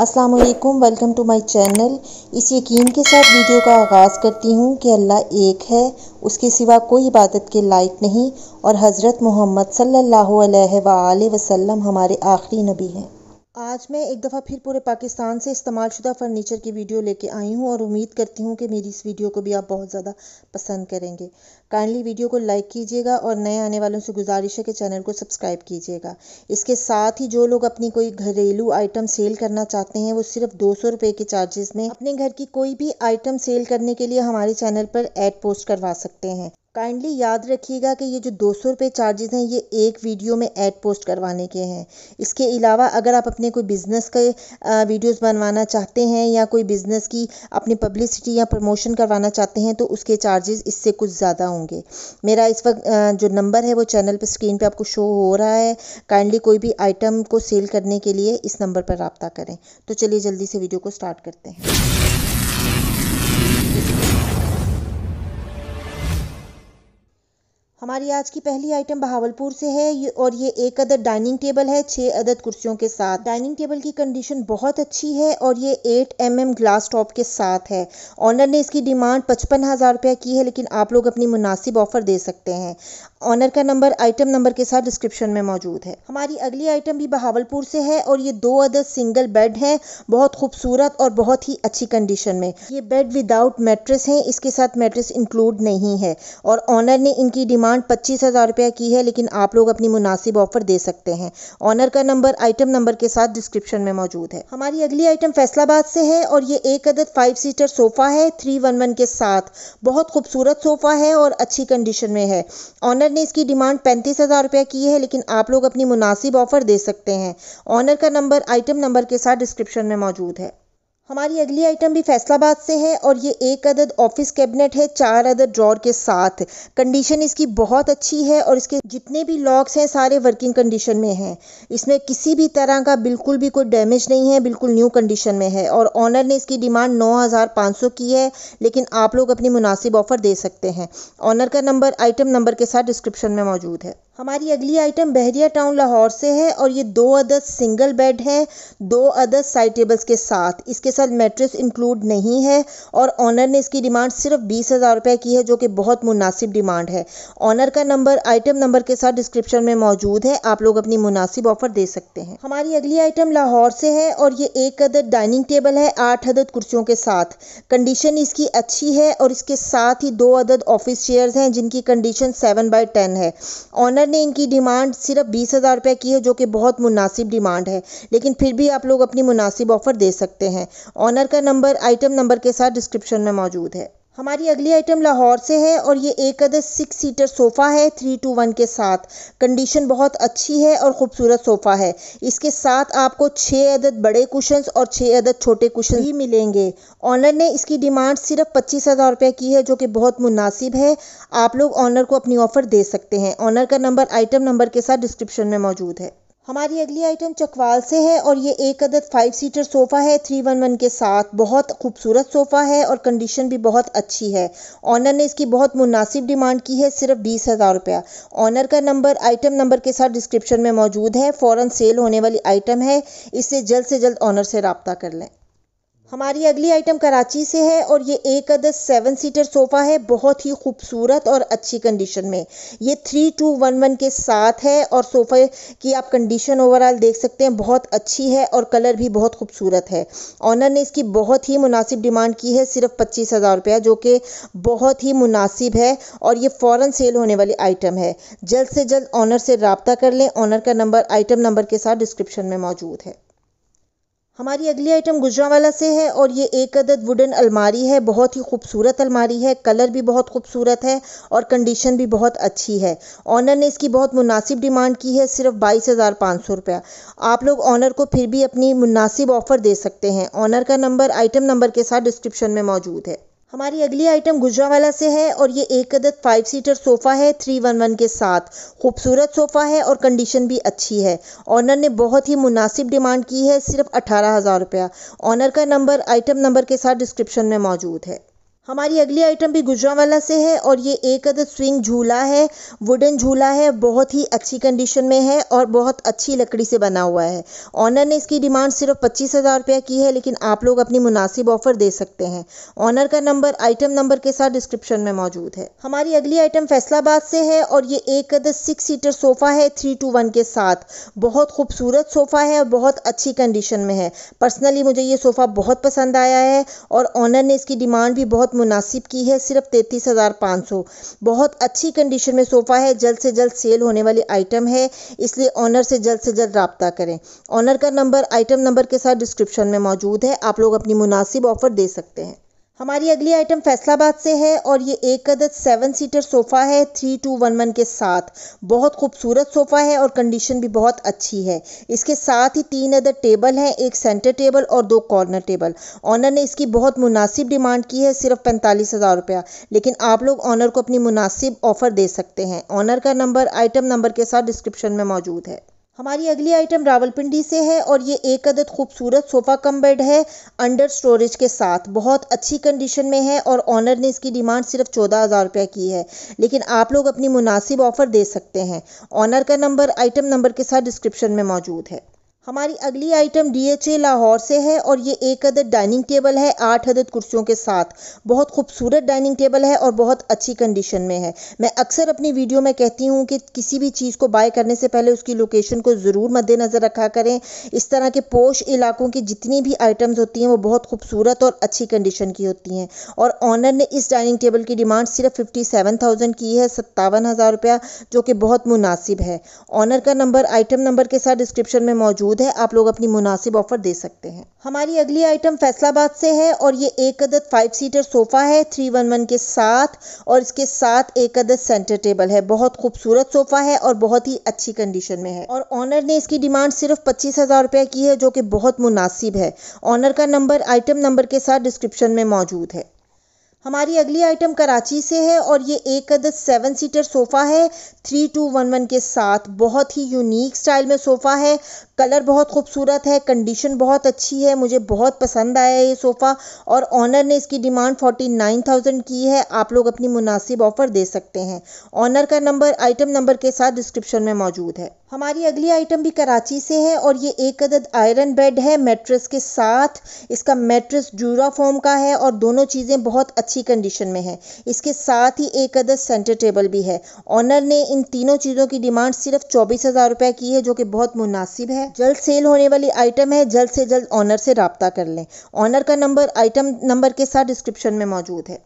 अस्सलाम वालेकुम welcome to my channel इस यकीन के साथ वीडियो का आगाज़ करती हूँ कि अल्लाह एक है उसके सिवा कोई इबादत के लायक नहीं और हज़रत मोहम्मद सल्लल्लाहु अलैहि वसल्लम हमारे आखिरी नबी हैं आज मैं एक दफ़ा फिर पूरे पाकिस्तान से इस्तेमाल शुदा फ़र्नीचर की वीडियो लेके आई हूँ और उम्मीद करती हूँ कि मेरी इस वीडियो को भी आप बहुत ज़्यादा पसंद करेंगे काइंडली वीडियो को लाइक कीजिएगा और नए आने वालों से गुजारिश है कि चैनल को सब्सक्राइब कीजिएगा इसके साथ ही जो लोग अपनी कोई घरेलू आइटम सेल करना चाहते हैं वो सिर्फ दो सौ रुपये के चार्जेस में अपने घर की कोई भी आइटम सेल करने के लिए हमारे चैनल पर एड पोस्ट करवा सकते हैं काइंडली याद रखिएगा कि ये जो दो सौ रुपये चार्जेस हैं ये एक वीडियो में ऐड पोस्ट करवाने के हैं इसके अलावा अगर आप अपने कोई बिज़नेस के वीडियोस बनवाना चाहते हैं या कोई बिज़नेस की अपनी पब्लिसिटी या प्रमोशन करवाना चाहते हैं तो उसके चार्जेस इससे कुछ ज़्यादा होंगे मेरा इस वक्त जो नंबर है वो चैनल पर स्क्रीन पर आपको शो हो रहा है काइंडली कोई भी आइटम को सेल करने के लिए इस नंबर पर रबता करें तो चलिए जल्दी से वीडियो को स्टार्ट करते हैं हमारी आज की पहली आइटम बहावलपुर से है और ये एक अदद डाइनिंग टेबल है छः अदद कुर्सियों के साथ डाइनिंग टेबल की कंडीशन बहुत अच्छी है और ये eight M M glass top के साथ है ऑनर ने इसकी डिमांड पचपन हज़ार रुपया की है लेकिन आप लोग अपनी मुनासिब ऑफ़र दे सकते हैं ऑनर का नंबर आइटम नंबर के साथ डिस्क्रिप्शन में मौजूद है हमारी अगली आइटम भी बहावलपुर से है और ये दो अदद सिंगल बेड हैं बहुत खूबसूरत और बहुत ही अच्छी कंडीशन में ये बेड विदाउट मेट्रेस हैं इसके साथ मेट्रेस इंक्लूड नहीं है और ऑनर ने इनकी डिमांड डिमांड पच्चीस हज़ार रुपये की है लेकिन आप लोग अपनी मुनासिब ऑफर दे सकते हैं ऑनर का नंबर आइटम नंबर के साथ डिस्क्रिप्शन में मौजूद है हमारी अगली आइटम फैसलाबाद से है और ये एक अदद फाइव सीटर सोफ़ा है थ्री वन वन के साथ बहुत खूबसूरत सोफ़ा है और अच्छी कंडीशन में है ऑनर ने इसकी डिमांड पैंतीस हज़ार रुपये की है लेकिन आप लोग अपनी मुनासिब ऑफर दे सकते हैं ऑनर का नंबर आइटम नंबर के साथ डिस्क्रिप्शन में मौजूद है हमारी अगली आइटम भी फैसलाबाद से है और ये एक अदद ऑफिस कैबिनेट है चार अदद ड्रॉर के साथ कंडीशन इसकी बहुत अच्छी है और इसके जितने भी लॉक्स हैं सारे वर्किंग कंडीशन में हैं इसमें किसी भी तरह का बिल्कुल भी कोई डैमेज नहीं है बिल्कुल न्यू कंडीशन में है और ऑनर ने इसकी डिमांड नौ की है लेकिन आप लोग अपनी मुनासिब ऑफर दे सकते हैं ऑनर का नंबर आइटम नंबर के साथ डिस्क्रिप्शन में मौजूद है हमारी अगली आइटम बहरिया टाउन लाहौर से है और ये दो अदद सिंगल बेड है दो अदद साइड टेबल्स के साथ इसके साथ यूनिवर्सल मेट्रिस इंक्लूड नहीं है और ऑनर ने इसकी डिमांड सिर्फ बीस हज़ार रुपये की है जो कि बहुत मुनासिब डिमांड है ऑनर का नंबर आइटम नंबर के साथ डिस्क्रिप्शन में मौजूद है आप लोग अपनी मुनासिब ऑफर दे सकते हैं हमारी अगली आइटम लाहौर से है और ये एक अदद डाइनिंग टेबल है आठ अदद कुर्सियों के साथ कंडीशन इसकी अच्छी है और इसके साथ ही दो अदद ऑफिस चेयर्स हैं जिनकी कंडीशन सेवन बाई टेन है ऑनर ने इनकी डिमांड सिर्फ बीस हज़ार रुपये की है जो कि बहुत मुनासिब डिमांड है लेकिन फिर भी आप लोग अपनी मुनासिब ऑफ़र दे सकते हैं ऑनर का नंबर आइटम नंबर के साथ डिस्क्रिप्शन में मौजूद है हमारी अगली आइटम लाहौर से है और ये एक अदर सिक्स सीटर सोफ़ा है थ्री टू वन के साथ कंडीशन बहुत अच्छी है और ख़ूबसूरत सोफ़ा है इसके साथ आपको छः अदद बड़े कुशंस और छः अदद छोटे कुशन भी मिलेंगे ऑनर ने इसकी डिमांड सिर्फ पच्चीस हज़ार रुपये की है जो कि बहुत मुनासिब है आप लोग ऑनर को अपनी ऑफ़र दे सकते हैं ऑनर का नंबर आइटम नंबर के साथ डिस्क्रिप्शन में मौजूद है हमारी अगली आइटम चकवाल से है और ये एक अदद फाइव सीटर सोफ़ा है थ्री वन वन के साथ बहुत खूबसूरत सोफ़ा है और कंडीशन भी बहुत अच्छी है ऑनर ने इसकी बहुत मुनासिब डिमांड की है सिर्फ बीस हज़ार रुपया ऑनर का नंबर आइटम नंबर के साथ डिस्क्रिप्शन में मौजूद है फ़ौर सेल होने वाली आइटम है इससे जल्द से जल्द ऑनर से रबता कर लें हमारी अगली आइटम कराची से है और ये एक अदस सेवन सीटर सोफ़ा है बहुत ही खूबसूरत और अच्छी कंडीशन में ये थ्री टू वन वन के साथ है और सोफ़े की आप कंडीशन ओवरऑल देख सकते हैं बहुत अच्छी है और कलर भी बहुत खूबसूरत है ऑनर ने इसकी बहुत ही मुनासिब डिमांड की है सिर्फ पच्चीस हज़ार रुपया जो कि बहुत ही मुनासिब है और ये फ़ौर सेल होने वाली आइटम है जल्द से जल्द ऑनर से रबता कर लें ऑनर का नंबर आइटम नंबर के साथ डिस्क्रिप्शन में मौजूद है हमारी अगली आइटम गुजरावाला से है और ये एक अदद वुडन अलमारी है बहुत ही खूबसूरत अलमारी है कलर भी बहुत खूबसूरत है और कंडीशन भी बहुत अच्छी है ऑनर ने इसकी बहुत मुनासिब डिमांड की है सिर्फ बाईस हज़ार पाँच सौ रुपया आप लोग ऑनर को फिर भी अपनी मुनासिब ऑफ़र दे सकते हैं ऑनर का नंबर आइटम नंबर के साथ डिस्क्रिप्शन में मौजूद है हमारी अगली आइटम गुजरावाला से है और ये एक अदद फाइव सीटर सोफ़ा है थ्री वन वन के साथ खूबसूरत सोफ़ा है और कंडीशन भी अच्छी है ऑनर ने बहुत ही मुनासिब डिमांड की है सिर्फ अठारह हज़ार रुपया ऑनर का नंबर आइटम नंबर के साथ डिस्क्रिप्शन में मौजूद है हमारी अगली आइटम भी गुजरावाला से है और ये एक अदद स्विंग झूला है वुडन झूला है बहुत ही अच्छी कंडीशन में है और बहुत अच्छी लकड़ी से बना हुआ है ऑनर ने इसकी डिमांड सिर्फ पच्चीस हज़ार रुपया की है लेकिन आप लोग अपनी मुनासिब ऑफ़र दे सकते हैं ऑनर का नंबर आइटम नंबर के साथ डिस्क्रिप्शन में मौजूद है हमारी अगली आइटम फैसलाबाद से है और ये एक अदद सिक्स सीटर सोफ़ा है थ्री टू वन के साथ बहुत खूबसूरत सोफ़ा है और बहुत अच्छी कंडीशन में है पर्सनली मुझे ये सोफ़ा बहुत पसंद आया है और ऑनर ने इसकी डिमांड भी बहुत बहुत मुनासिब की है सिर्फ तैंतीस हज़ार पाँच सौ बहुत अच्छी कंडीशन में सोफ़ा है जल्द से जल्द सेल होने वाली आइटम है इसलिए ऑनर से जल्द से जल्द रबता करें ऑनर का नंबर आइटम नंबर के साथ डिस्क्रिप्शन में मौजूद है आप लोग अपनी मुनासिब ऑफ़र दे सकते हैं हमारी अगली आइटम फैसलाबाद से है और ये एक अदद सेवन सीटर सोफ़ा है थ्री टू वन वन के साथ बहुत खूबसूरत सोफ़ा है और कंडीशन भी बहुत अच्छी है इसके साथ ही तीन अदद टेबल हैं एक सेंटर टेबल और दो कॉर्नर टेबल ऑनर ने इसकी बहुत मुनासिब डिमांड की है सिर्फ पैंतालीस हज़ार रुपया लेकिन आप लोग ऑनर को अपनी मुनासिब ऑफ़र दे सकते हैं ऑनर का नंबर आइटम नंबर के साथ डिस्क्रिप्शन में मौजूद है हमारी अगली आइटम रावलपिंडी से है और ये एक अदद खूबसूरत सोफ़ा कम बेड है अंडर स्टोरेज के साथ बहुत अच्छी कंडीशन में है और ऑनर ने इसकी डिमांड सिर्फ चौदह हज़ार रुपये की है लेकिन आप लोग अपनी मुनासिब ऑफ़र दे सकते हैं ऑनर का नंबर आइटम नंबर के साथ डिस्क्रिप्शन में मौजूद है हमारी अगली आइटम डीएचए लाहौर से है और ये एक अदद डाइनिंग टेबल है आठ अदद कुर्सियों के साथ बहुत खूबसूरत डाइनिंग टेबल है और बहुत अच्छी कंडीशन में है मैं अक्सर अपनी वीडियो में कहती हूँ कि किसी भी चीज़ को बाय करने से पहले उसकी लोकेशन को ज़रूर मद्देनज़र रखा करें इस तरह के पोश इलाकों की जितनी भी आइटम्स होती हैं वो बहुत खूबसूरत और अच्छी कंडीशन की होती हैं और ऑनर ने इस डाइनिंग टेबल की डिमांड सिर्फ फिफ्टी सेवन थाउजेंड की है सत्तावन हज़ार रुपया जो कि बहुत मुनासिब है ऑनर का नंबर आइटम नंबर के साथ डिस्क्रिप्शन में मौजूद मौजूद है आप लोग अपनी मुनासिब ऑफर दे सकते हैं हमारी अगली आइटम फैसलाबाद से है और ये एक अदद फाइव सीटर सोफ़ा है थ्री वन वन के साथ और इसके साथ एक अदद सेंटर टेबल है बहुत खूबसूरत सोफ़ा है और बहुत ही अच्छी कंडीशन में है और ऑनर ने इसकी डिमांड सिर्फ पच्चीस हज़ार रुपये की है जो कि बहुत मुनासिब है ऑनर का नंबर आइटम नंबर के साथ डिस्क्रिप्शन में मौजूद है हमारी अगली आइटम कराची से है और ये एक अदद सेवन सीटर सोफ़ा है थ्री टू वन वन के साथ बहुत ही यूनिक स्टाइल में सोफ़ा है कलर बहुत खूबसूरत है कंडीशन बहुत अच्छी है मुझे बहुत पसंद आया है ये सोफ़ा और ऑनर ने इसकी डिमांड फोर्टी नाइन थाउजेंड की है आप लोग अपनी मुनासिब ऑफ़र दे सकते हैं ऑनर का नंबर आइटम नंबर के साथ डिस्क्रिप्शन में मौजूद है हमारी अगली आइटम भी कराची से है और ये एक अदद आयरन बेड है मेट्रेस के साथ इसका मेट्रेस जूरा फॉर्म का है और दोनों चीज़ें बहुत अच्छी कंडीशन में है इसके साथ ही एक अदद सेंटर टेबल भी है ऑनर ने इन तीनों चीज़ों की डिमांड सिर्फ चौबीस हज़ार रुपये की है जो कि बहुत मुनासिब है जल्द सेल होने वाली आइटम है जल्द से जल्द ऑनर से रबता कर लें ऑनर का नंबर आइटम नंबर के साथ डिस्क्रिप्शन में मौजूद है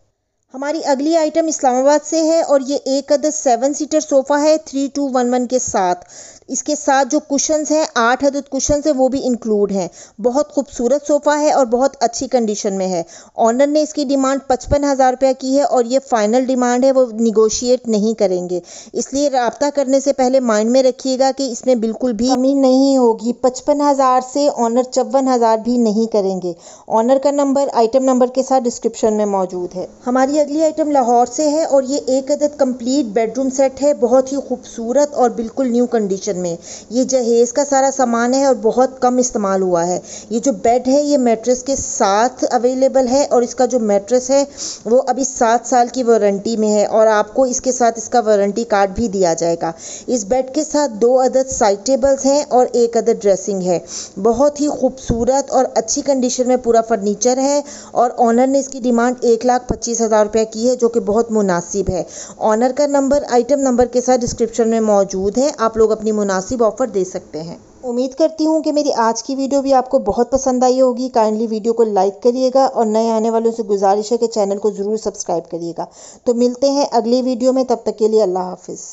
हमारी अगली आइटम इस्लामाबाद से है और ये एक अदद सेवन सीटर सोफ़ा है थ्री टू वन वन के साथ इसके साथ जो कुशंस हैं आठ अदद कुशंस हैं वो भी इंक्लूड हैं बहुत खूबसूरत सोफ़ा है और बहुत अच्छी कंडीशन में है ऑनर ने इसकी डिमांड पचपन हज़ार रुपया की है और ये फ़ाइनल डिमांड है वो निगोशिएट नहीं करेंगे इसलिए रबता करने से पहले माइंड में रखिएगा कि इसमें बिल्कुल भी कमी नहीं होगी पचपन हज़ार से ऑनर चौवन हज़ार भी नहीं करेंगे ऑनर का नंबर आइटम नंबर के साथ डिस्क्रिप्शन में मौजूद है हमारी हमारी अगली आइटम लाहौर से है और ये एक अदद कंप्लीट बेडरूम सेट है बहुत ही खूबसूरत और बिल्कुल न्यू कंडीशन में ये जहेज़ का सारा सामान है और बहुत कम इस्तेमाल हुआ है ये जो बेड है ये मेट्रेस के साथ अवेलेबल है और इसका जो मेट्रेस है वो अभी सात साल की वारंटी में है और आपको इसके साथ इसका वारंटी कार्ड भी दिया जाएगा इस बेड के साथ दो अदद साइड टेबल्स हैं और एक अदद ड्रेसिंग है बहुत ही खूबसूरत और अच्छी कंडीशन में पूरा फर्नीचर है और ऑनर ने इसकी डिमांड एक लाख पच्चीस हज़ार रुपये की है जो कि बहुत मुनासिब है ऑनर का नंबर आइटम नंबर के साथ डिस्क्रिप्शन में मौजूद है आप लोग अपनी मुनासिब ऑफ़र दे सकते हैं उम्मीद करती हूँ कि मेरी आज की वीडियो भी आपको बहुत पसंद आई होगी काइंडली वीडियो को लाइक करिएगा और नए आने वालों से गुजारिश है कि चैनल को ज़रूर सब्सक्राइब करिएगा तो मिलते हैं अगली वीडियो में तब तक के लिए अल्लाह हाफिज़